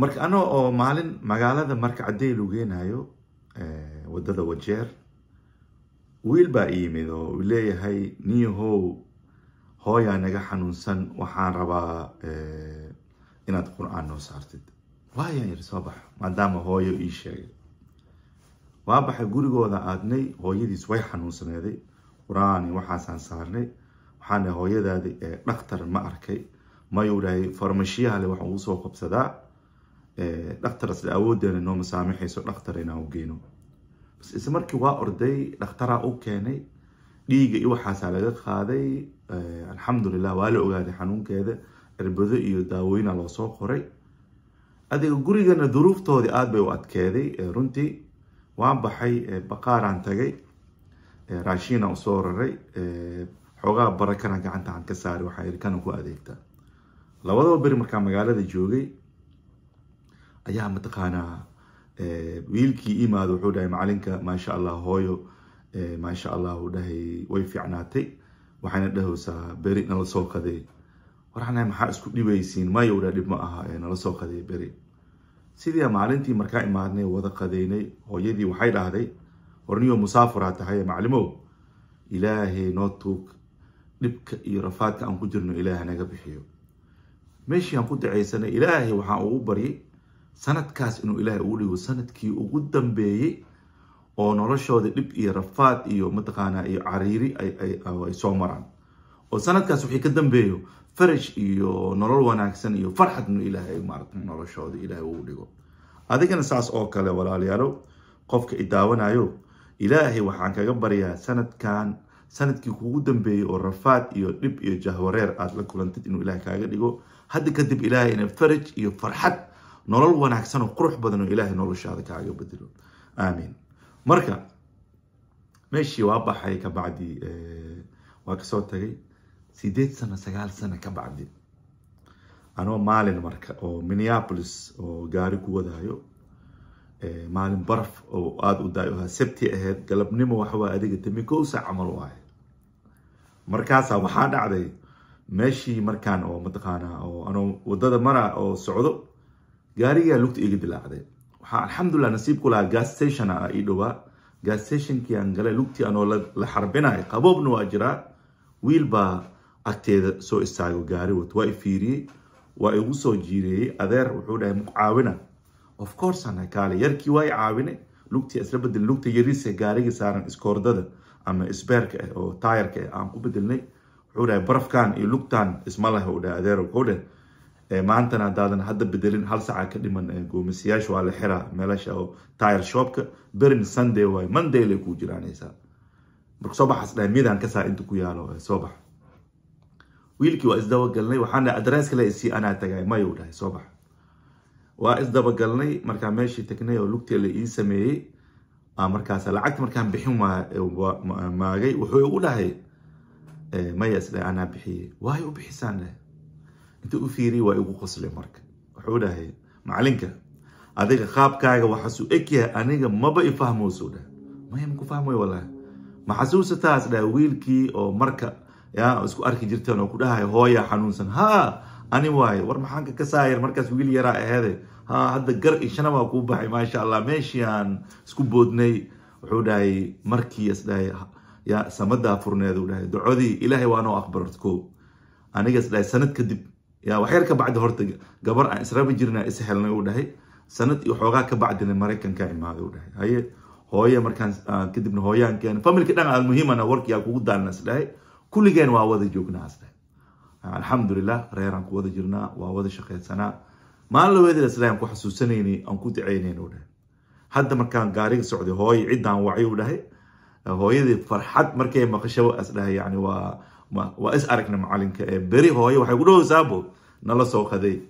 marka anoo oo maalin magaalada marka caddey lugeynaayo eh, wadada wajeer wiil baa iyimid oo uu leeyahay niyahow hooyaa naga xanuunsan waxaan rabaa eh, inaad qur-aan noo saartid waayaan yiri soo baxo maadaama hooyo ii sheegay waa baxay gurigooda aadnay hooyadiis way xanuunsaneeday qur-aani waxaasaan saarnay waxaana hooyadaadi eh, dhakhtar ma arkay mayuu dhahay farmashiyaha le waxaan ugu soo qabsadaa dhakhtaras awooddeena nooma saamixayso dhakhtar inaan u geyno bas isla markii waa orday dhakhtaraa u keenay dhiiga iyo waxaasaa laga qaaday eh, alxamdulilah waa la ogaaday xanuunkeeda cirbado iyo daaweyna loosoo qoray adiga gurigana duruuftoodii aada bay u adkeeday eh, runtii waan baxay eh, baqaaraan tagay raashiinaan usoo raray xoogaa barakana gacantaan ka saari waxaa irkana ku adeegtaa labadaba beri markaa magaalada joogay ayaa mataqaanaa eh, wiilkii imaada wuxuu dhahay macalinka maasha allah hooyo eh, maasha allah dhahay way fiicnaatay waxayna dhahaysaa beri nala soo kaday warxanahay maxaa isku dhibaysiin maya udhaa dhib ma aha ee eh, nala soo qaday beri sidii maalintii markaa imaadnay wada qadaynay hooyadii waxay dhahday warniyo musaafiraa tahay maclimow ilaahay noo tuug dhibka iyo rafaadka aan ku jirno ilaahay naga bixiyo meeshii aan ku dacaysanay ilaahay waxaan ugu baryay sanadkaas inuu ilaahay ugu dhigo sanadkii ugu dambeeyey oo noloshooda dhib iyo rafaad iyo mataqaanaa iyo cariiri ay soo maraan oo sanadkaas wixii ka dambeeyo farash iyo nolol wanaagsan iyo farxad inu ilaahay maarata noloshooda ilaahay ugu dhigo adigana saas oo kale walaalayaalo qofka idaawanayo ilaahay waxaan kaga baryaa sanadkan sanadkii kugu dambeeyey oo rafaad iyo dhib iyo jahwareer aad la kulantid inuu ilaahay kaaga dhigo hadda kadib ilaahay faraj iyo farxad nolol wanaagsan oo qurux badan oo ilaahay noloshaada kaaga bedelo aamiin marka meeshii waa baxay kabacdi eh, waa kasoo tagay sideed sano sagaal sano kabacdi anoo maalin marka oo minneapolis oo gaari ku wadaayo eh, maalin baraf oo aad u daayo ahaa sabti ahayd galabnimo waxawaa adiga tami camal u markaasaa waxaa dhacday meeshii markaan oo mataqaanaa oo anoo wadada mara oo socdo gaarigaa lugta iga dilaacday waxaa alxamdulilah nasiib ku gas station a ah ii dhowaa gas stationkii aan galay lugtii anoo la xarbinayo qaboobna waa jiraa wiil baa agteeda soo istaago gaari wato waa i waa igu soo jiireeyey adeer wuxuu dhahay maku caawina of course anahay kaale yarkii waa i caawinay lugtii isla bedelnay lugta yariise gaarigii saaran iskoordada ama isbeerka ah oo taayarka ah eh aan ku bedelnay wuxuu dhahay barafkan iyo lugtan isma laha u dhahay adeer wuxuu dhahay maantana hadaadan hadda bedelin hal sacaa ka dhiman goomisyaasha waa la xiraa meelasha oo tire shopka berin sunday waay monday lay kuu jiraanaysaa marka soo baxaas dhahay miidaan ka saa inta ku yaalo soo bax wiilkii waa isdabagalnay waxaan dhahay adress kale isii anaa tagay mayuu dhahay soo bax waa isdabagalnay markaa meeshii tagnay oo lugtee la ii sameeyey markaas lacagta markaan bixin maagay wuxuu igu dhahay maya isdhahay anaa bixiyey waay u bixisaan dhahay inta u fiiriy waa igu qoslay marka wuxuu dhahay macalinka adiga qaabkaaga waxaasuu egyahay aniga maba ifahmowsuu dhah mayan ku fahmay walaahi ma xasuusataas wiilkii oo marka yaa isku arki jirteen oo ku dhahay hooya xanuunsan haa ani waayo war maxaan ka kasaayar markaas wiil yaraa aheede ha hadda gar ishana waa kuu baxay maasha allah meeshii isku boodnay wuxuu dhahay markii isdhahay ya samadaa furneed u dhahay ducodii ilaahay waanoo aqbarartko aniga isdhahay sanad kadib yaa waxyar ka bacdi horta gabar aan israaba jirna is helnay dhahay sanad iyo xoogaa ka bacdina maraykanka imaaday u dhahay haye hooye markaan ah, kadibna hooyaankeen familka dhan aan muhiimana warkiyaa kugu daalna is kulligeen waa wada joognaa is ah, alxamdulilah reeraan ku wada jirnaa waa wada shaqaysanaa maalin laweedila is aan ku xasuusanaynay aan ku dicaynayn u dhahay hadda markaan gaariga socday hooye ciddaan wacay u dhahay hooyadii farxad markay maqashaba is yani waa waa is aragna macalinka ee beri hooyo waxay ku dhahow saabo nala soo qaday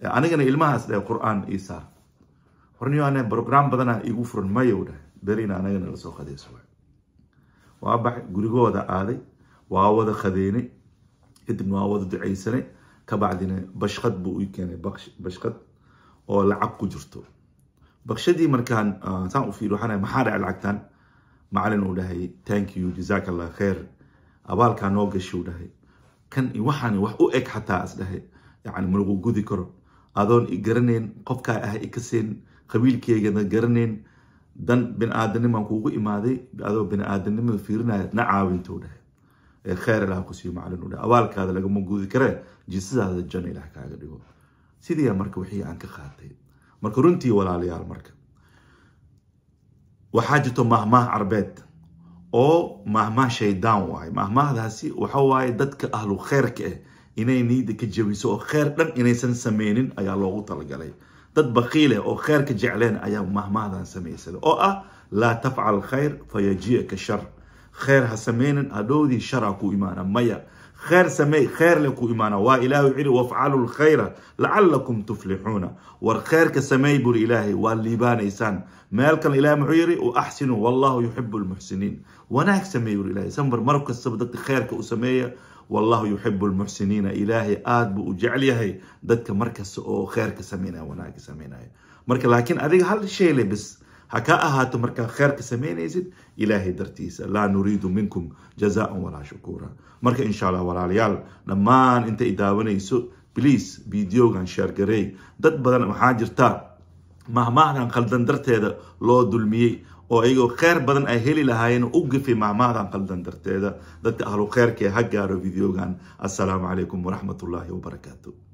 anigana ilmahaas dhahe qur-aan ii saar horniyoane brograam badana igu furan mayow dhahe berina anagana la qaday subax waa baxay gurigooda aaday waa wada khadeynay kadibna waa wada ducaysanay kabacdina bashqad buu ii keenay bashqad oo lacag ku jirto baqshadii markaan ah, saan u fiir waxaan maxaa dhaca lacagtan macalin uu dhahay thank you jazaak allah khayr abaalkaa noo gashu dhahay kan waxaan wax u eg xataa isdhahay yani malagu gudi karo adoon i garanayn qofkaa ah ikaseen qabiilkeygana garanayn dan biniaadanimaan kuugu imaaday adoo biniaadanimada fiirinaya na caawinto dhahay ee kheyr ilaah kusiiyo macalin udhahay abaalkaada lagama gudi karee jiisadaada jana ilaah kaaga dhigo sidiiyaa marka wixii aan ka qaatay marka runtii walaalayaal marka waxaa jirto maahmaah carbeed oo mahmah shaydaan waaye mahmahdaasi waxa waaye dadka ahlu kheyrka ah eh, inay niida ka jabiso oo kheyr dhan inaysan sameynin ayaa loogu talagalay dad bakiileh oo kheyrka jecleen ayaa mahmahdan samaysada oo ah laa tafcal khayr fayajiika shar kheyr ha sameynin hadhowdii sharaa ku imaana maya khayr sameey khayrlen ku imaana waa ilaahu ciri wafcalu lkhayra lacalakum tuflixuuna war khayrka sameey buri ilaahay waa liibaanaysaan meel kale ilahay muxuu yiri u axsinuu wallahu yuxibu lmuxsiniin wanaag sameey buri ilahay sambar mar kastaba dadka khayrka u sameeya wallahu yuxibu lmuxsiniina ilaahay aada buu u jecel yahay dadka markasta oo khayrka sameynaya ha ka ahaato markaa kheyrka samaynaysid ilaahay dartiisa laa nuriidu minkum jazaan walaa shukuura marka insha allah walaalayaal dhammaan intay i daawanayso bliase videogan sheergareey dad badan waxaa jirta mahmahdan khaldan darteeda loo dulmiyey oo ayagoo kheyr badan ay heli lahaayeen u gifay mahmahdan khaldan darteeda dadka ahlu kheyrkae ha gaaro videogan assalaamu calaykum waraxmatullaahi wabarakaatu